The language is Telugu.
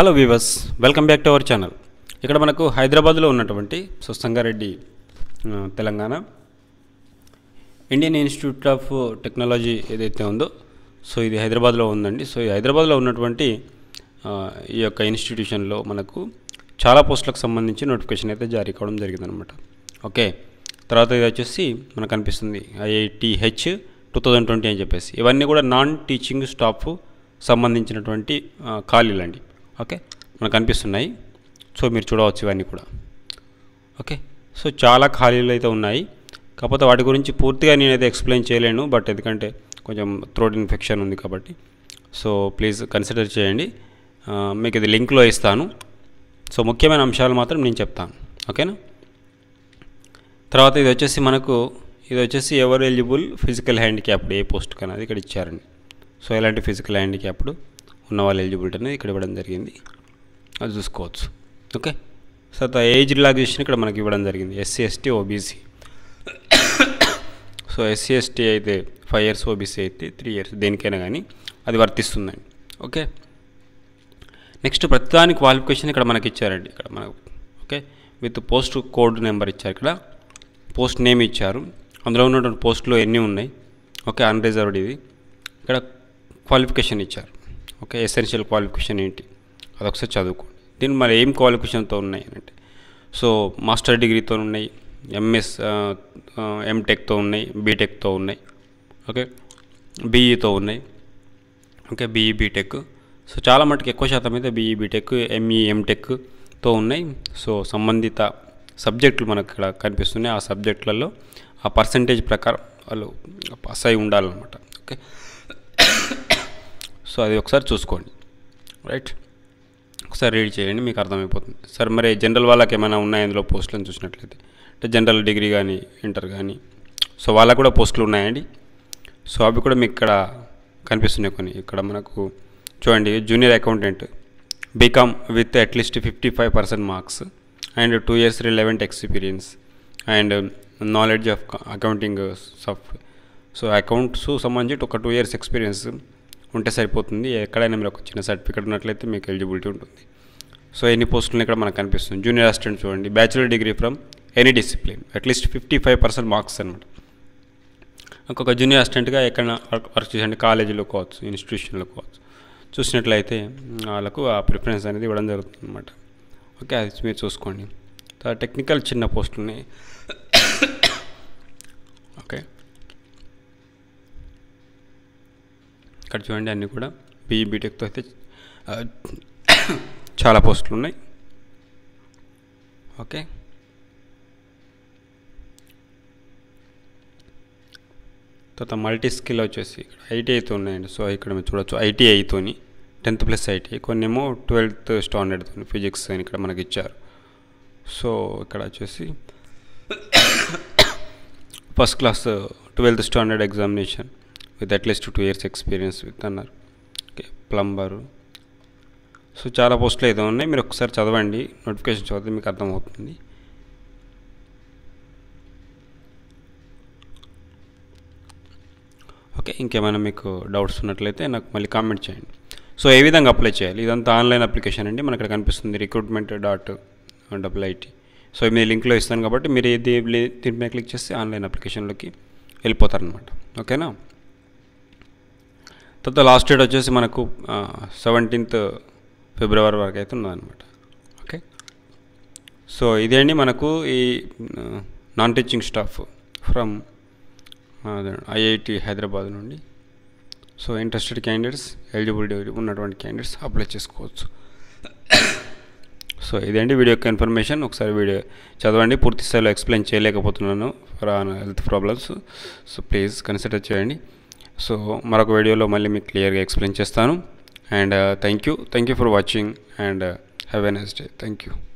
hello viewers welcome back to our channel ఇక్కడ మనకు హైదరాబాద్లో ఉన్నటువంటి సుసంగారెడ్డి Sangareddy Telangana Indian Institute of Technology ఏదైతే ఉందో సో ఇది హైదరాబాద్లో ఉందండి సో ఈ హైదరాబాద్లో ఉన్నటువంటి ఈ యొక్క ఇన్స్టిట్యూషన్లో మనకు చాలా పోస్టులకు సంబంధించి నోటిఫికేషన్ అయితే జారీ కావడం జరిగిందనమాట ఓకే తర్వాత ఇది వచ్చేసి మనకు అనిపిస్తుంది ఐఐటిహెచ్ టూ థౌజండ్ ట్వంటీ అని చెప్పేసి ఇవన్నీ కూడా నాన్ టీచింగ్ స్టాఫ్ సంబంధించినటువంటి ఖాళీలండి ఓకే మనకు కనిపిస్తున్నాయి సో మీరు చూడవచ్చు ఇవన్నీ కూడా ఓకే సో చాలా ఖాళీలు అయితే ఉన్నాయి కాకపోతే వాటి గురించి పూర్తిగా నేనైతే ఎక్స్ప్లెయిన్ చేయలేను బట్ ఎందుకంటే కొంచెం థ్రోట్ ఇన్ఫెక్షన్ ఉంది కాబట్టి సో ప్లీజ్ కన్సిడర్ చేయండి మీకు ఇది లింక్లో ఇస్తాను సో ముఖ్యమైన అంశాలు మాత్రం నేను చెప్తాను ఓకేనా తర్వాత ఇది వచ్చేసి మనకు ఇది వచ్చేసి ఎవరు ఎలిజిబుల్ ఫిజికల్ హ్యాండిక్యాప్డ్ ఏ పోస్ట్కైనా అది ఇక్కడ ఇచ్చారండి సో ఎలాంటి ఫిజికల్ హ్యాండిక్యాప్డ్ ఉన్న వాళ్ళు ఎలిజిబిలిటీ అనేది ఇక్కడ ఇవ్వడం జరిగింది అది చూసుకోవచ్చు ఓకే సో ఏజ్ రిలాక్సేషన్ ఇక్కడ మనకి ఇవ్వడం జరిగింది SC ST OBC so SC ST అయితే ఫైవ్ ఇయర్స్ ఓబీసీ అయితే త్రీ ఇయర్స్ దేనికైనా కానీ అది వర్తిస్తుందండి ఓకే నెక్స్ట్ ప్రతిదాని క్వాలిఫికేషన్ ఇక్కడ మనకి ఇచ్చారండి ఇక్కడ మనకు okay with post code number ఇచ్చారు ఇక్కడ పోస్ట్ నేమ్ ఇచ్చారు అందులో ఉన్నటువంటి పోస్టులు ఎన్ని ఉన్నాయి ఓకే అన్రిజర్వ్డ్ ఇది ఇక్కడ క్వాలిఫికేషన్ ఇచ్చారు ఓకే ఎసెన్షియల్ క్వాలిఫికేషన్ ఏంటి అదొకసారి చదువుకోండి దీని మరి ఏం క్వాలిఫికేషన్తో ఉన్నాయి అంటే సో మాస్టర్ డిగ్రీతో ఉన్నాయి ఎంఎస్ ఎంటెక్తో ఉన్నాయి బీటెక్తో ఉన్నాయి ఓకే బీఈతో e ఉన్నాయి ఓకే బీఈ బీటెక్ సో చాలా మటుకు ఎక్కువ శాతం అయితే బీఈ బీటెక్ ఎంఈ ఎంటెక్తో ఉన్నాయి సో సంబంధిత సబ్జెక్టులు మనకు ఇక్కడ కనిపిస్తున్నాయి ఆ సబ్జెక్టులలో ఆ పర్సంటేజ్ ప్రకారం వాళ్ళు పాస్ అయి ఉండాలన్నమాట ఓకే సో అది ఒకసారి చూసుకోండి రైట్ ఒకసారి రీడ్ చేయండి మీకు అర్థమైపోతుంది సార్ మరి జనరల్ వాళ్ళకి ఏమైనా ఉన్నాయి ఇందులో పోస్టులను చూసినట్లయితే అంటే జనరల్ డిగ్రీ కానీ ఇంటర్ కానీ సో వాళ్ళకు కూడా పోస్టులు ఉన్నాయండి సో అవి కూడా మీకు ఇక్కడ కనిపిస్తున్నాయి కొన్ని ఇక్కడ మనకు చూడండి junior accountant BCom with at least fifty five percent marks and two years relevant experience and knowledge of accounting soft so accounts సంబంధించి ఒక టూ ఇయర్స్ ఎక్స్పీరియన్స్ ఉంటే సరిపోతుంది ఎక్కడైనా మీరు ఒక చిన్న సర్టిఫికేట్ ఉన్నట్లయితే మీకు ఎలిజిబిలిటీ ఉంటుంది సో ఎన్ని పోస్టులు ఇక్కడ మనకు కనిపిస్తుంది జూనియర్ అసిస్టెంట్ చూడండి bachelor degree from any discipline at least fifty five percent marks అనమాట ఒక్కొక్క జూనియర్ అసిస్టెంట్గా ఎక్కడ వర్క్ చేసండి కాలేజీలో కావచ్చు ఇన్స్టిట్యూషన్లో కావచ్చు చూసినట్లయితే వాళ్ళకు ఆ ప్రిఫరెన్స్ అనేది ఇవ్వడం జరుగుతుంది అనమాట ఓకే అది మీరు చూసుకోండి టెక్నికల్ చిన్న పోస్టులని ఓకే ఇక్కడ చూడండి అన్నీ కూడా బీఈ బీటెక్తో అయితే చాలా పోస్టులు ఉన్నాయి ఓకే తర్వాత మల్టీ స్కిల్ వచ్చేసి ఇక్కడ ఐటీఐతో ఉన్నాయండి సో ఇక్కడ మీరు చూడొచ్చు ఐటీఐతోని టెన్త్ ప్లస్ ఐటీఐ కొన్ని ఏమో ట్వెల్త్ స్టాండర్డ్తో ఫిజిక్స్ అని ఇక్కడ మనకి ఇచ్చారు సో ఇక్కడ వచ్చేసి first class twelfth standard examination with at least two years experience with అన్నారు ఓకే ప్లంబరు సో చాలా పోస్టులు అయితే ఉన్నాయి మీరు ఒకసారి చదవండి నోటిఫికేషన్ చదివితే మీకు అర్థమవుతుంది ఓకే ఇంకేమైనా మీకు డౌట్స్ ఉన్నట్లయితే నాకు మళ్ళీ కామెంట్ చేయండి సో ఏ విధంగా అప్లై చేయాలి ఇదంతా ఆన్లైన్ అప్లికేషన్ అండి మనకి ఇక్కడ కనిపిస్తుంది recruitment dot double IT so మీ లింక్లో ఇస్తాను కాబట్టి మీరు దీని మీద క్లిక్ చేస్తే ఆన్లైన్ అప్లికేషన్లోకి వెళ్ళిపోతారనమాట ఓకేనా తర్వాత లాస్ట్ డేట్ వచ్చేసి మనకు సెవెంటీన్త్ ఫిబ్రవరి వరకు అయితే ఉన్నదనమాట ఓకే సో ఇదేండి మనకు ఈ non teaching staff from IIT Hyderabad నుండి సో ఇంట్రెస్టెడ్ క్యాండిడేట్స్ ఎలిజిబిలిటీ ఉన్నటువంటి క్యాండిడేట్స్ అప్లై చేసుకోవచ్చు సో ఇదండి వీడియో యొక్క ఇన్ఫర్మేషన్ ఒకసారి వీడియో చదవండి పూర్తి స్థాయిలో ఎక్స్ప్లెయిన్ చేయలేకపోతున్నాను for health problems so please consider చేయండి సో మరొక వీడియోలో మళ్ళీ మీకు క్లియర్గా ఎక్స్ప్లెయిన్ చేస్తాను and thank you thank you for watching and have a nice day thank you